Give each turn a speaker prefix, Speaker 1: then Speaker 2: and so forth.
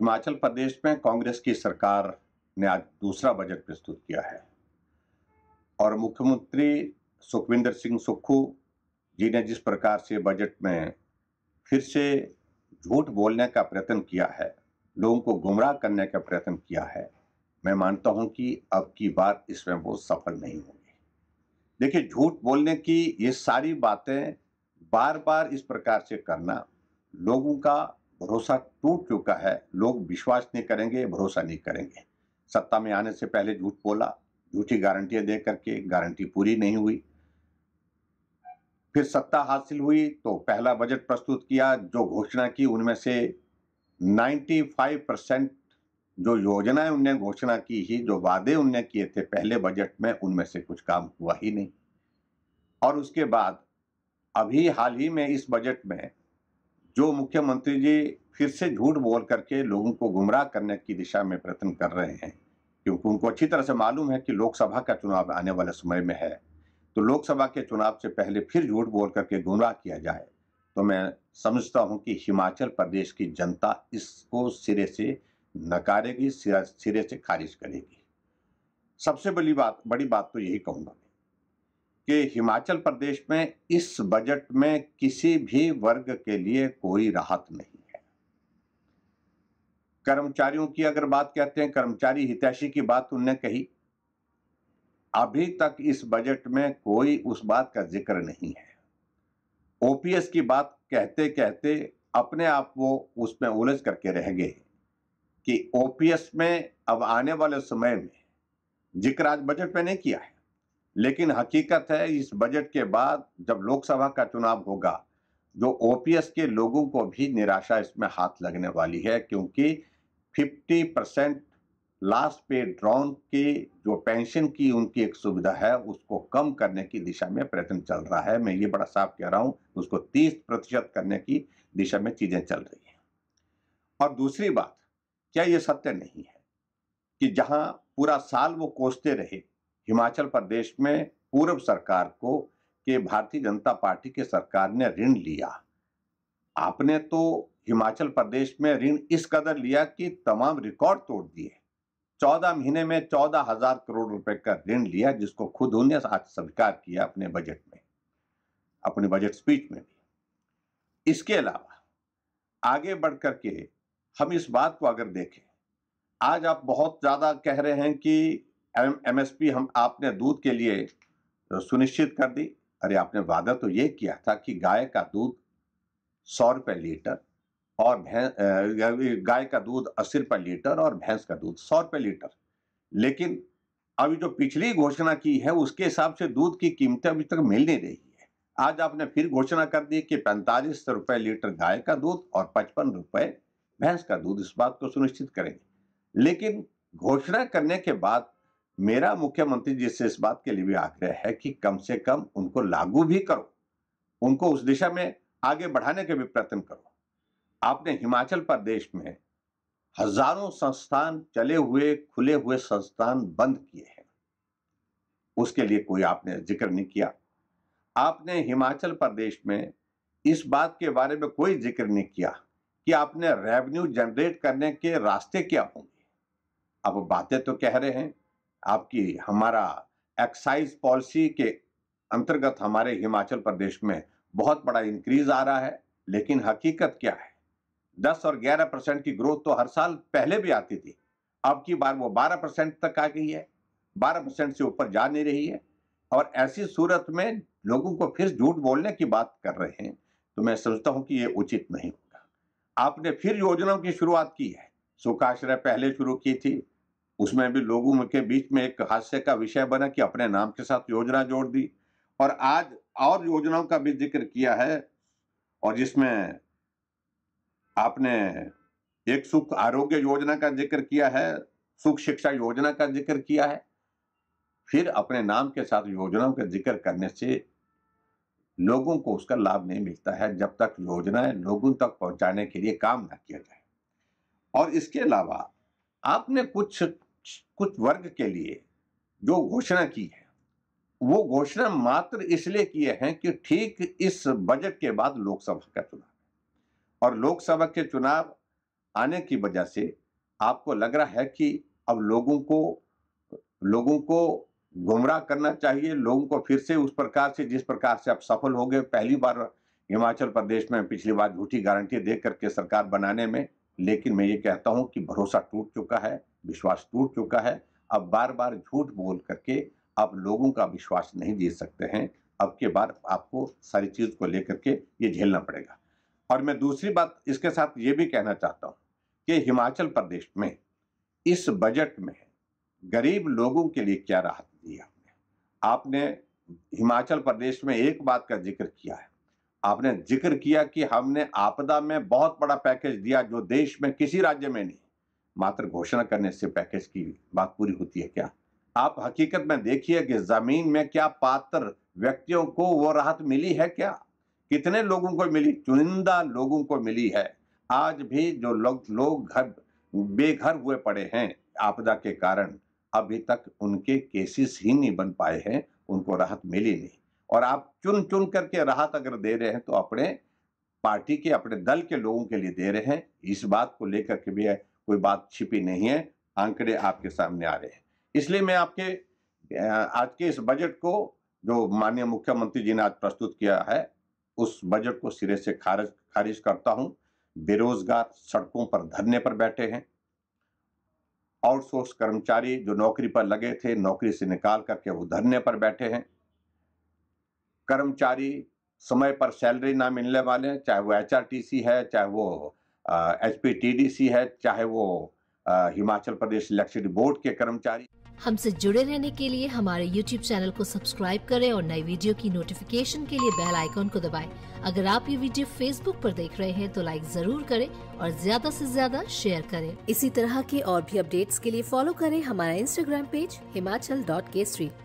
Speaker 1: हिमाचल प्रदेश में कांग्रेस की सरकार ने आज दूसरा बजट प्रस्तुत किया है और मुख्यमंत्री सुखविंदर सिंह सुक्खू जी ने जिस प्रकार से बजट में फिर से झूठ बोलने का प्रयत्न किया है लोगों को गुमराह करने का प्रयत्न किया है मैं मानता हूं कि अब की बात इसमें वो सफल नहीं होगी देखिए झूठ बोलने की ये सारी बातें बार बार इस प्रकार से करना लोगों का भरोसा टूट चुका है लोग विश्वास नहीं करेंगे भरोसा नहीं करेंगे सत्ता में आने से पहले झूठ बोला झूठी गारंटियां दे करके गारंटी पूरी नहीं हुई फिर सत्ता हासिल हुई तो पहला बजट प्रस्तुत किया जो घोषणा की उनमें से 95 परसेंट जो योजनाएं उनने घोषणा की ही जो वादे उनने किए थे पहले बजट में उनमें से कुछ काम हुआ ही नहीं और उसके बाद अभी हाल ही में इस बजट में जो मुख्यमंत्री जी फिर से झूठ बोल करके लोगों को गुमराह करने की दिशा में प्रयत्न कर रहे हैं क्योंकि उनको अच्छी तरह से मालूम है कि लोकसभा का चुनाव आने वाले समय में है तो लोकसभा के चुनाव से पहले फिर झूठ बोल करके गुमराह किया जाए तो मैं समझता हूं कि हिमाचल प्रदेश की जनता इसको सिरे से नकारेगी सिरे से खारिज करेगी सबसे बड़ी बात बड़ी बात तो यही कहूँगा कि हिमाचल प्रदेश में इस बजट में किसी भी वर्ग के लिए कोई राहत नहीं है कर्मचारियों की अगर बात कहते हैं कर्मचारी हितैषी की बात उनने कही अभी तक इस बजट में कोई उस बात का जिक्र नहीं है ओपीएस की बात कहते कहते अपने आप वो उसमें उलझ करके रह गए कि ओपीएस में अब आने वाले समय में जिक्र आज बजट में नहीं किया है लेकिन हकीकत है इस बजट के बाद जब लोकसभा का चुनाव होगा जो ओपीएस के लोगों को भी निराशा इसमें हाथ लगने वाली है क्योंकि 50 परसेंट लास्ट पे ड्रॉन के जो पेंशन की उनकी एक सुविधा है उसको कम करने की दिशा में प्रयत्न चल रहा है मैं ये बड़ा साफ कह रहा हूँ उसको 30 प्रतिशत करने की दिशा में चीज़ें चल रही हैं और दूसरी बात क्या ये सत्य नहीं है कि जहाँ पूरा साल वो कोसते रहे हिमाचल प्रदेश में पूर्व सरकार को के भारतीय जनता पार्टी के सरकार ने ऋण लिया आपने तो हिमाचल प्रदेश में ऋण इस कदर लिया कि तमाम रिकॉर्ड तोड़ दिए चौदह महीने में चौदह हजार करोड़ रुपए का ऋण लिया जिसको खुद उन्हें आज स्वीकार किया अपने बजट में अपने बजट स्पीच में भी इसके अलावा आगे बढ़ करके हम इस बात को अगर देखें आज आप बहुत ज़्यादा कह रहे हैं कि एमएसपी हम आपने दूध के लिए तो सुनिश्चित कर दी अरे आपने वादा तो ये किया था कि गाय का दूध सौ रुपये लीटर और भैंस गाय का दूध अस्सी रुपये लीटर और भैंस का दूध सौ रुपये लीटर लेकिन अभी जो पिछली घोषणा की है उसके हिसाब से दूध की कीमतें अभी तक मिल नहीं रही है आज आपने फिर घोषणा कर दी कि पैंतालीस रुपये लीटर गाय का दूध और पचपन रुपये भैंस का दूध इस बात को सुनिश्चित करेंगे लेकिन घोषणा करने के बाद मेरा मुख्यमंत्री जी से इस बात के लिए भी आग्रह है कि कम से कम उनको लागू भी करो उनको उस दिशा में आगे बढ़ाने के भी प्रयत्न करो आपने हिमाचल प्रदेश में हजारों संस्थान चले हुए खुले हुए संस्थान बंद किए हैं उसके लिए कोई आपने जिक्र नहीं किया आपने हिमाचल प्रदेश में इस बात के बारे में कोई जिक्र नहीं किया कि आपने रेवेन्यू जनरेट करने के रास्ते क्या होंगे अब बातें तो कह रहे हैं आपकी हमारा एक्साइज पॉलिसी के अंतर्गत हमारे हिमाचल प्रदेश में बहुत बड़ा इंक्रीज आ रहा है लेकिन हकीकत क्या है 10 और 11 परसेंट की ग्रोथ तो हर साल पहले भी आती थी अब की बार वो 12 परसेंट तक आ गई है 12 परसेंट से ऊपर जा नहीं रही है और ऐसी सूरत में लोगों को फिर झूठ बोलने की बात कर रहे हैं तो मैं समझता हूं कि ये उचित नहीं होगा आपने फिर योजनाओं की शुरुआत की है सुखाश्रय पहले शुरू की थी उसमें भी लोगों के बीच में एक हास्य का विषय बना कि अपने नाम के साथ योजना जोड़ दी और आज और योजनाओं का भी जिक्र किया है और जिसमें आपने एक सुख आरोग्य योजना का जिक्र किया है सुख शिक्षा योजना का जिक्र किया है फिर अपने नाम के साथ योजनाओं का जिक्र करने से लोगों को उसका लाभ नहीं मिलता है जब तक योजनाएं लोगों तक पहुंचाने के लिए काम ना किया जाए और इसके अलावा आपने कुछ कुछ वर्ग के लिए जो घोषणा की है वो घोषणा मात्र इसलिए किए हैं कि ठीक इस बजट के बाद लोकसभा का चुनाव और लोकसभा के चुनाव आने की वजह से आपको लग रहा है कि अब लोगों को लोगों को गुमराह करना चाहिए लोगों को फिर से उस प्रकार से जिस प्रकार से आप सफल हो गए पहली बार हिमाचल प्रदेश में पिछली बार झूठी गारंटी दे करके सरकार बनाने में लेकिन मैं ये कहता हूँ कि भरोसा टूट चुका है विश्वास टूट चुका है अब बार बार झूठ बोल करके आप लोगों का विश्वास नहीं जीत सकते हैं अब के बाद आपको सारी चीज़ को लेकर के ये झेलना पड़ेगा और मैं दूसरी बात इसके साथ ये भी कहना चाहता हूँ कि हिमाचल प्रदेश में इस बजट में गरीब लोगों के लिए क्या राहत दी आपने आपने हिमाचल प्रदेश में एक बात का जिक्र किया है आपने जिक्र किया कि हमने आपदा में बहुत बड़ा पैकेज दिया जो देश में किसी राज्य में नहीं मात्र घोषणा करने से पैकेज की बात पूरी होती है क्या आप हकीकत में देखिए कि जमीन में क्या पात्र व्यक्तियों को वो राहत मिली है क्या कितने लोगों को मिली चुनिंदा लोगों को मिली है आज भी जो लोग लोग घर बेघर हुए पड़े हैं आपदा के कारण अभी तक उनके केसेस ही नहीं बन पाए हैं उनको राहत मिली नहीं और आप चुन चुन करके राहत अगर दे रहे हैं तो अपने पार्टी के अपने दल के लोगों के लिए दे रहे हैं इस बात को लेकर के भी कोई बात छिपी नहीं है आंकड़े आपके सामने आ रहे हैं इसलिए मैं आपके आज के इस बजट को जो माननीय मुख्यमंत्री जी ने आज प्रस्तुत किया है उस बजट को सिरे से खारिज खारिज करता हूं बेरोजगार सड़कों पर धरने पर बैठे हैं आउटसोर्स कर्मचारी जो नौकरी पर लगे थे नौकरी से निकाल करके वो धरने पर बैठे हैं कर्मचारी समय पर सैलरी ना मिलने वाले हैं चाहे वो एच है चाहे वो H P T D C है चाहे वो हिमाचल प्रदेश इलेक्ट्रिसिटी बोर्ड के कर्मचारी हमसे जुड़े रहने के लिए हमारे YouTube चैनल को सब्सक्राइब करें और नई वीडियो की नोटिफिकेशन के लिए बेल आइकॉन को दबाएं। अगर आप ये वीडियो Facebook पर देख रहे हैं तो लाइक जरूर करें और ज्यादा से ज्यादा शेयर करें इसी तरह के और भी अपडेट्स के लिए फॉलो करें हमारा Instagram पेज हिमाचल डॉट के